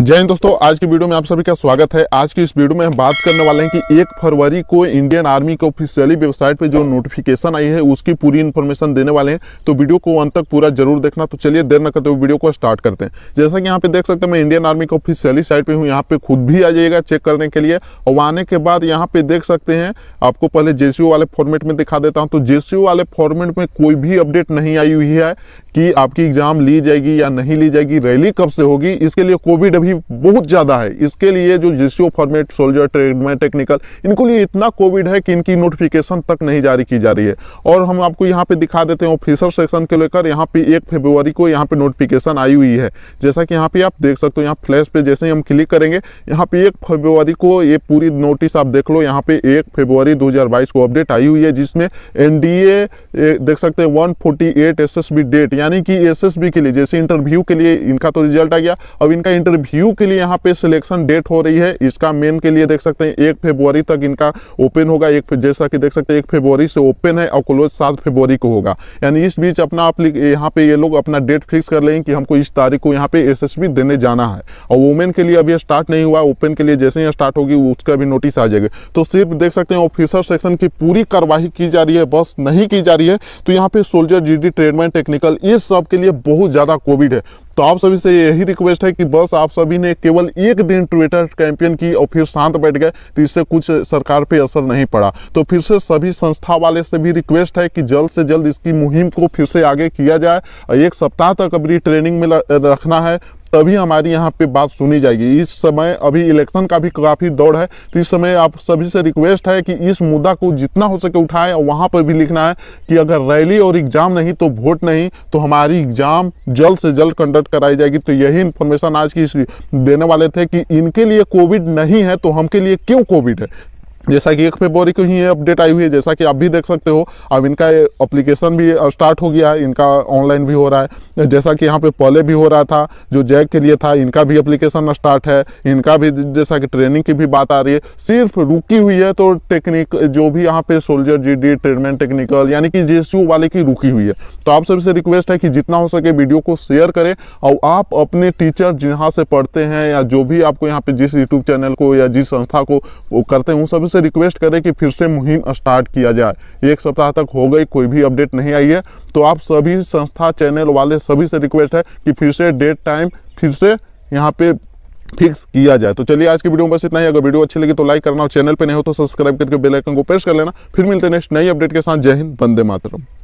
जय हिंद दोस्तों आज की वीडियो में आप सभी का स्वागत है आज की इस वीडियो में हम बात करने वाले हैं कि एक फरवरी को इंडियन आर्मी के ऑफिशियली वेबसाइट पे जो नोटिफिकेशन आई है उसकी पूरी इन्फॉर्मेशन देने वाले हैं तो वीडियो को अंत तक पूरा जरूर देखना तो चलिए देर न करते हुए वीडियो को स्टार्ट करते हैं जैसा कि यहाँ पे देख सकते हैं मैं इंडियन आर्मी के ऑफिशियली साइट पर हूँ यहाँ पे खुद भी आ जाइएगा चेक करने के लिए और आने के बाद यहाँ पे देख सकते हैं आपको पहले जे वाले फॉर्मेट में दिखा देता हूँ तो जे वाले फॉर्मेट में कोई भी अपडेट नहीं आई हुई है कि आपकी एग्ज़ाम ली जाएगी या नहीं ली जाएगी रैली कब से होगी इसके लिए कोविड अभी बहुत ज़्यादा है इसके लिए जो जिसो फॉर्मेट सोल्जर ट्रेडमेंट टेक्निकल इनको लिए इतना कोविड है कि इनकी नोटिफिकेशन तक नहीं जारी की जा रही है और हम आपको यहाँ पे दिखा देते हैं ऑफिसर सेक्शन के लेकर यहाँ पे एक फेब्रुवरी को यहाँ पे नोटिफिकेशन आई हुई है जैसा कि यहाँ पे आप देख सकते हो यहाँ फ्लैश पे जैसे ही हम क्लिक करेंगे यहाँ पे एक फेब्रुवरी को ये पूरी नोटिस आप देख लो यहाँ पे एक फेब्रुवरी दो को अपडेट आई हुई है जिसमें एनडीए देख सकते हैं वन फोर्टी डेट यानी कि एसएसबी के लिए जैसे इंटरव्यू के लिए इनका तो रिजल्ट आ गया अब इनका इंटरव्यू के लिए यहाँ पे सिलेक्शन डेट हो रही है इसका मेन के लिए देख सकते हैं एक फेब्रुवरी तक इनका ओपन होगा एक जैसा कि देख सकते हैं एक फेब्रुवरी से ओपन है और क्लोज सात फेब्रुवरी को होगा यानी इस बीच अपना यहाँ पे ये लोग अपना डेट फिक्स कर लेंगे कि हमको इस तारीख को यहाँ पे एसएसबी देने जाना है और वुमेन के लिए अभी स्टार्ट नहीं हुआ ओपन के लिए जैसे ही स्टार्ट होगी उसका भी नोटिस आ जाएगा तो सिर्फ देख सकते हैं ऑफिसर सेक्शन की पूरी कार्रवाई की जा रही है बस नहीं की जा रही है तो यहाँ पे सोल्जर जी ट्रेडमेंट टेक्निकल ये सब के लिए बहुत ज़्यादा कोविड है तो आप सभी से यही रिक्वेस्ट है कि बस आप सभी ने केवल एक दिन ट्विटर कैंपेन की और फिर शांत बैठ गए तो इससे कुछ सरकार पे असर नहीं पड़ा तो फिर से सभी संस्था वाले से भी रिक्वेस्ट है कि जल्द से जल्द इसकी मुहिम को फिर से आगे किया जाए एक सप्ताह तक अपनी ट्रेनिंग में रखना है तभी हमारी यहाँ पे बात सुनी जाएगी इस समय अभी इलेक्शन का भी काफ़ी दौड़ है तो इस समय आप सभी से रिक्वेस्ट है कि इस मुद्दा को जितना हो सके उठाएं और वहाँ पर भी लिखना है कि अगर रैली और एग्ज़ाम नहीं तो वोट नहीं तो हमारी एग्ज़ाम जल्द से जल्द कंडक्ट कराई जाएगी तो यही इन्फॉर्मेशन आज की देने वाले थे कि इनके लिए कोविड नहीं है तो हमके लिए क्यों कोविड है जैसा कि एक फेबरी को ही ये अपडेट आई हुई है जैसा कि आप भी देख सकते हो अब इनका एप्लीकेशन भी स्टार्ट हो गया है इनका ऑनलाइन भी हो रहा है जैसा कि यहाँ पे पहले भी हो रहा था जो जैक के लिए था इनका भी एप्लीकेशन स्टार्ट है इनका भी जैसा कि ट्रेनिंग की भी बात आ रही है सिर्फ रुकी हुई है तो टेक्निक जो भी यहाँ पे सोल्जर जी डी टेक्निकल यानी कि जे वाले की रुकी हुई है तो आप सबसे रिक्वेस्ट है कि जितना हो सके वीडियो को शेयर करें और आप अपने टीचर जहाँ से पढ़ते हैं या जो भी आपको यहाँ पे जिस यूट्यूब चैनल को या जिस संस्था को करते हैं उन सबसे रिक्वेस्ट करें कि फिर से मुहिम स्टार्ट किया जाए एक सप्ताह तक हो गई कोई भी अपडेट नहीं आई है तो आप सभी संस्था चैनल वाले सभी से रिक्वेस्ट है कि फिर से डेट टाइम फिर से यहाँ पे फिक्स किया जाए तो चलिए आज की वीडियो में बस इतना ही अगर वीडियो अच्छी लगी तो लाइक करना और चैनल पर नहीं हो तो सब्सक्राइब करके बेल आइकन को प्रेस कर लेना फिर मिलते हैं नेक्स्ट नई अपडेट के साथ जय हिंद बंदे मातरम